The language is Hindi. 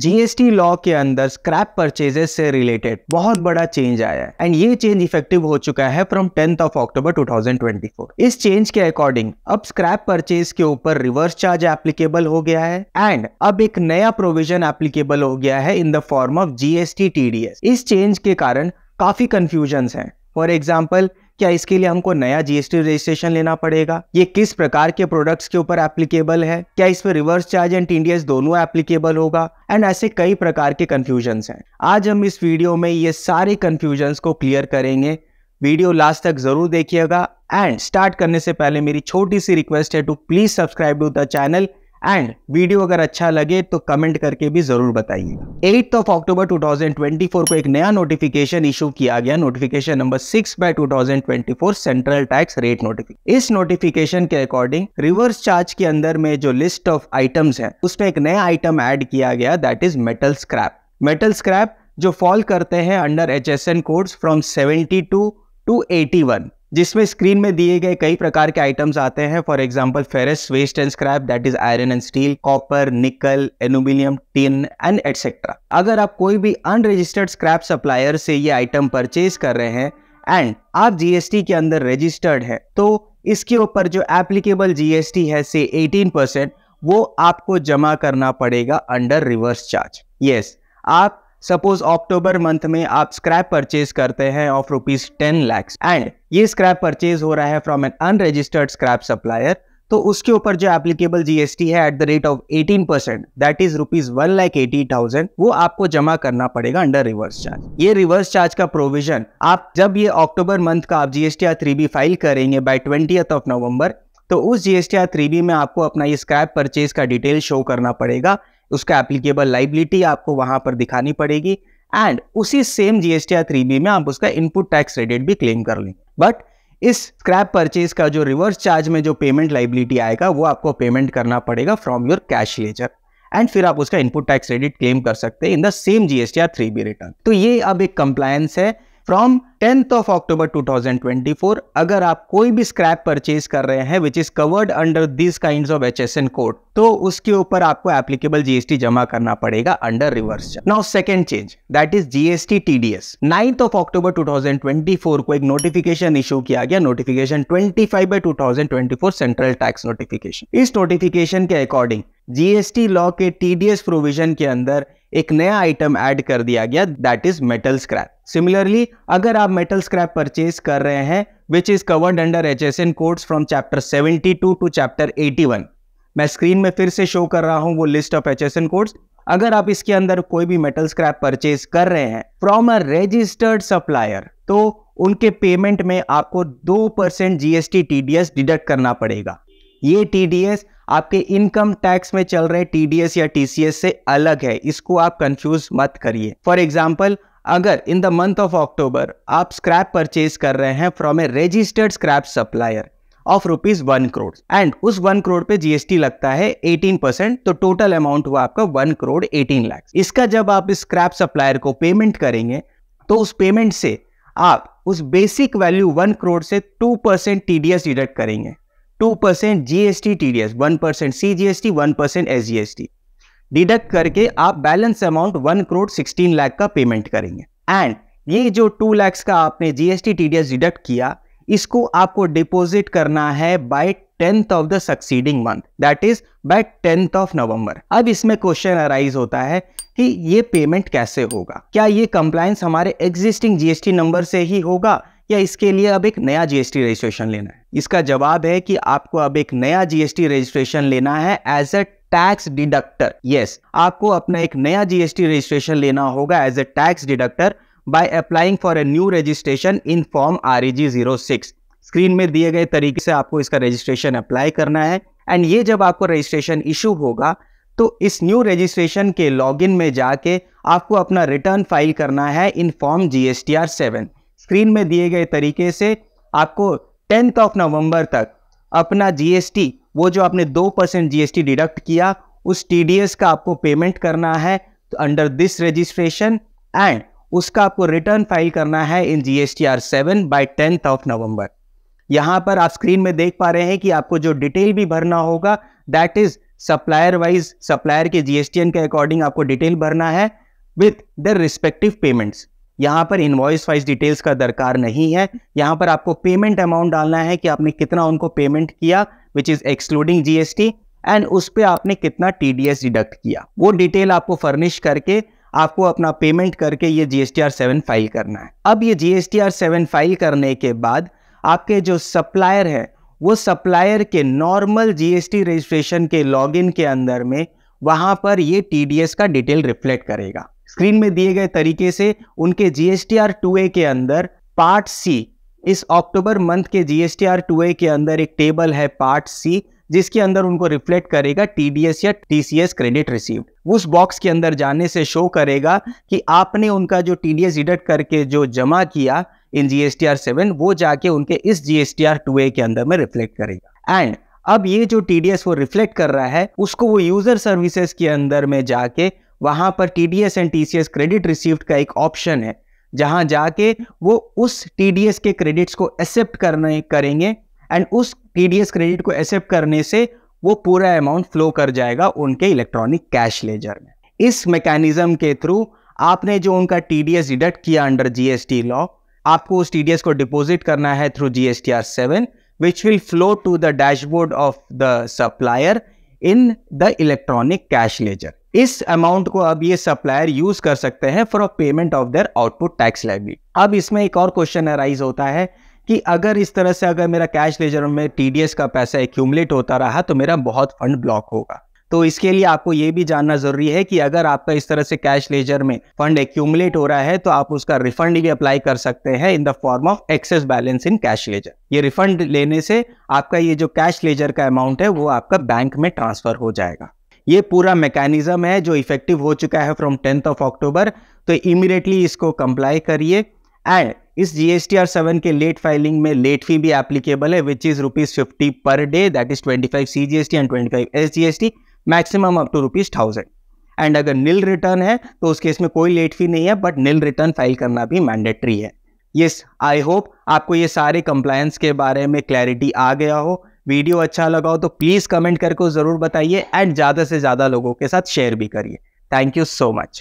जीएसटी लॉ के अंदर स्क्रैप परचेजेस से रिलेटेड बहुत बड़ा चेंज आया है एंड ये चेंज इफेक्टिव हो चुका है फ्रॉम टेंथ ऑफ अक्टूबर 2024 इस चेंज के अकॉर्डिंग अब स्क्रैप परचेज के ऊपर रिवर्स चार्ज एप्लीकेबल हो गया है एंड अब एक नया प्रोविजन एप्लीकेबल हो गया है in the form of GST TDS इस चेंज के कारण काफी कंफ्यूजन है फॉर एग्जाम्पल क्या इसके लिए हमको नया जीएसटी रजिस्ट्रेशन लेना पड़ेगा ये किस प्रकार के प्रोडक्ट्स के ऊपर एप्लीकेबल है क्या इस पर रिवर्स चार्ज एंड टीडीएस दोनों एप्लीकेबल होगा एंड ऐसे कई प्रकार के कंफ्यूजन है आज हम इस वीडियो में ये सारे कंफ्यूजन को क्लियर करेंगे वीडियो लास्ट तक जरूर देखिएगा एंड स्टार्ट करने से पहले मेरी छोटी सी रिक्वेस्ट है to please subscribe to the channel and video अगर अच्छा लगे तो कमेंट करके भी जरूर बताइए एट्थ ऑफ अक्टूबर 2024 को एक नया नोटिफिकेशन इशू किया गया notification number six by two central tax rate notification इस नोटिफिकेशन के अकॉर्डिंग रिवर्स चार्ज के अंदर में जो लिस्ट ऑफ आइटम्स है उसमें एक नया आइटम एड किया गया that is metal scrap metal scrap जो फॉल करते हैं under H S N codes from seventy two to eighty one जिसमें स्क्रीन में दिए गए कई प्रकार के आइटम्स आते हैं for example ferrous waste and scrap that is iron and steel copper nickel aluminium tin and etcetera अगर आप कोई भी अनरजिस्टर्ड स्क्रैप सप्लायर से ये आइटम परचेज कर रहे हैं एंड आप जीएसटी के अंदर रजिस्टर्ड है तो इसके ऊपर जो एप्लीकेबल जीएसटी है से 18 परसेंट वो आपको जमा करना पड़ेगा अंडर रिवर्स चार्ज यस आप सपोज अक्टूबर मंथ में आप स्क्रैप परचेज करते हैं of rupees ten lakhs and ये स्क्रैप परचेज हो रहा है from an unregistered scrap supplier तो उसके ऊपर जो एप्लीकेबल जीएसटी है at the rate of eighteen percent that is rupees one lakh eighty thousand वो आपको जमा करना पड़ेगा अंडर रिवर्स चार्ज ये रिवर्स चार्ज का प्रोविजन आप जब ये अक्टूबर मंथ का आप GST R three B file करेंगे बाय ट्वेंटी ऑफ नवंबर तो उस जीएसटी आर थ्री बी में आपको अपना ये स्क्रैप परचेज का डिटेल शो करना पड़ेगा उसका एप्लीकेबल लाइबिलिटी आपको वहां पर दिखानी पड़ेगी एंड उसी same GST R three B में आप उसका इनपुट टैक्स क्रेडिट भी क्लेम कर लेंगे बट इस स्क्रैप परचेज का जो रिवर्स चार्ज में जो पेमेंट लाइबिलिटी आएगा वो आपको पेमेंट करना पड़ेगा from your cash ledger and फिर आप उसका इनपुट टैक्स क्रेडिट क्लेम कर सकते हैं in the same GST R three B return तो ये अब एक कंप्लायंस है फ्रॉम टेंथ ऑफ अक्टूबर 2024 अगर आप कोई भी स्क्रैप परचेज कर रहे हैं which is covered under this kind of H S N code तो उसके ऊपर आपको एप्लीकेबल जीएसटी जमा करना पड़ेगा under reverse now second change that is GST TDS ninth of October 2024 को एक नोटिफिकेशन इशू किया गया notification 25 by 2024 central tax notification इस नोटिफिकेशन के अकॉर्डिंग जीएसटी लॉ के टीडीएस प्रोविजन के अंदर एक नया आइटम ऐड कर दिया गया that is metal scrap similarly अगर आप मेटल स्क्रैप परचेज कर रहे हैं which is covered under H S N codes from chapter seventy two to chapter eighty one मैं स्क्रीन में फिर से शो कर रहा हूँ वो list of H S N codes अगर आप इसके अंदर कोई भी मेटल स्क्रैप परचेज कर रहे हैं फ्रॉम अ रजिस्टर्ड सप्लायर तो उनके पेमेंट में आपको दो परसेंट जीएसटी टीडीएस डिडक्ट करना पड़ेगा ये टीडीएस आपके इनकम टैक्स में चल रहे टीडीएस या टीसीएस से अलग है इसको आप कंफ्यूज मत करिए फॉर एग्जाम्पल अगर in the month of October आप स्क्रैप परचेज कर रहे हैं from a registered scrap supplier of rupees one crore and उस वन करोड़ पे जीएसटी लगता है एटीन परसेंट तो टोटल अमाउंट हुआ आपका वन करोड़ एटीन लाख इसका जब आप इस स्क्रैप सप्लायर को पेमेंट करेंगे तो उस पेमेंट से आप उस बेसिक वैल्यू वन करोड़ से टू परसेंट टीडीएस डिडक्ट करेंगे two percent G S T T D S one percent C G S T one percent S G S T deduct करके आप balance amount one crore sixteen lakh का पेमेंट करेंगे एंड ये जो टू लैक्स का आपने जीएसटी एस डिडक्ट किया इसको आपको डिपोजिट करना है by tenth of the succeeding month that is by tenth of November अब इसमें क्वेश्चन अराइज होता है कि ये पेमेंट कैसे होगा क्या ये कंप्लायंस हमारे एग्जिस्टिंग जीएसटी नंबर से ही होगा या इसके लिए अब एक नया जीएसटी रजिस्ट्रेशन लेना है इसका जवाब है कि आपको अब एक नया जीएसटी रजिस्ट्रेशन लेना है as a tax deductor yes आपको अपना एक नया जीएसटी रजिस्ट्रेशन लेना होगा as a tax deductor by applying for a new registration in form R E zero six screen में दिए गए तरीके से आपको इसका रजिस्ट्रेशन अप्लाई करना है एंड ये जब आपको रजिस्ट्रेशन इशू होगा तो इस न्यू रजिस्ट्रेशन के लॉगिन में जाके आपको अपना रिटर्न फाइल करना है in form G S T R seven screen में दिए गए तरीके से आपको टेंथ ऑफ नवंबर तक अपना जीएसटी वो जो आपने दो परसेंट जी डिडक्ट किया उस टीडीएस का आपको पेमेंट करना है तो अंडर दिस रजिस्ट्रेशन एंड उसका आपको रिटर्न फाइल करना है in G S T R seven by tenth of November यहाँ पर आप स्क्रीन में देख पा रहे हैं कि आपको जो डिटेल भी भरना होगा that is supplier wise supplier के जीएसटीएन के अकॉर्डिंग आपको डिटेल भरना है विथ द रिस्पेक्टिव पेमेंट्स यहाँ पर इन्वॉइस वाइज डिटेल्स का दरकार नहीं है यहाँ पर आपको पेमेंट अमाउंट डालना है कि आपने कितना उनको पेमेंट किया which is excluding GST and उस पर आपने कितना एस डिडक्ट किया वो डिटेल आपको फर्निश करके आपको अपना पेमेंट करके ये जी एस फाइल करना है अब ये जी एस फाइल करने के बाद आपके जो सप्लायर है वो सप्लायर के नॉर्मल जीएसटी रजिस्ट्रेशन के लॉगिन के अंदर में वहाँ पर ये टीडीएस का डिटेल रिफ्लेक्ट करेगा स्क्रीन में दिए गए तरीके से उनके जीएसटीआर ए के अंदर पार्ट सी इस अक्टूबर मंथ के जीएसटीआर ए के अंदर एक टेबल है पार्ट सी जिसके अंदर उनको रिफ्लेक्ट करेगा टीडीएस या टीसीएस क्रेडिट रिसीव उस बॉक्स के अंदर जाने से शो करेगा कि आपने उनका जो टीडीएस डिडक्ट करके जो जमा किया इन जीएसटीआर सेवन वो जाके उनके इस जीएसटीआर टू ए के अंदर में रिफ्लेक्ट करेगा एंड अब ये जो टीडीएस वो रिफ्लेक्ट कर रहा है उसको वो यूजर सर्विसेज के अंदर में जाके वहाँ पर T D S and T C S credit received का एक ऑप्शन है जहाँ जाके वो उस टी डी एस के क्रेडिट्स को एक्सेप्ट करने करेंगे एंड उस टी डी एस क्रेडिट को एक्सेप्ट करने से वो पूरा अमाउंट फ्लो कर जाएगा उनके इलेक्ट्रॉनिक कैश लेजर में इस मैकेनिज्म के थ्रू आपने जो उनका टी डी एस डिडक्ट किया under G S T law आपको उस टी डी एस को डिपोजिट करना है through G S T R seven which will flow to the dashboard of the supplier in the electronic cash ledger इस अमाउंट को अब ये सप्लायर यूज कर सकते हैं for payment of their output tax liability अब इसमें एक और क्वेश्चन अराइज होता है कि अगर इस तरह से अगर मेरा कैश लेजर में टीडीएस का पैसा एक्यूमलेट होता रहा तो मेरा बहुत फंड ब्लॉक होगा तो इसके लिए आपको ये भी जानना जरूरी है कि अगर आपका इस तरह से कैश लेजर में फंड एक्यूमुलेट हो रहा है तो आप उसका रिफंड भी अप्लाई कर सकते हैं in the form of excess balance in cash ledger ये रिफंड लेने से आपका ये जो कैश लेजर का अमाउंट है वो आपका बैंक में ट्रांसफर हो जाएगा ये पूरा मैकेनिज़्म है जो इफेक्टिव हो चुका है फ्रॉम टेंथ ऑफ अक्टूबर तो इमिडिएटली इसको कंप्लाई करिए एंड इस G S T R seven के लेट फाइलिंग में लेट फी भी एप्लीकेबल है which is rupees fifty per day that is twenty five C G S T and twenty five S G S T maximum up to rupees thousand and अगर नील रिटर्न है तो उस केस में कोई लेट फी नहीं है बट नील रिटर्न फाइल करना भी मैंडेटरी है येस आई होप आपको ये सारे कंप्लायंस के बारे में क्लैरिटी आ गया हो वीडियो अच्छा लगा हो तो प्लीज़ कमेंट करके ज़रूर बताइए एंड ज़्यादा से ज़्यादा लोगों के साथ शेयर भी करिए थैंक यू सो मच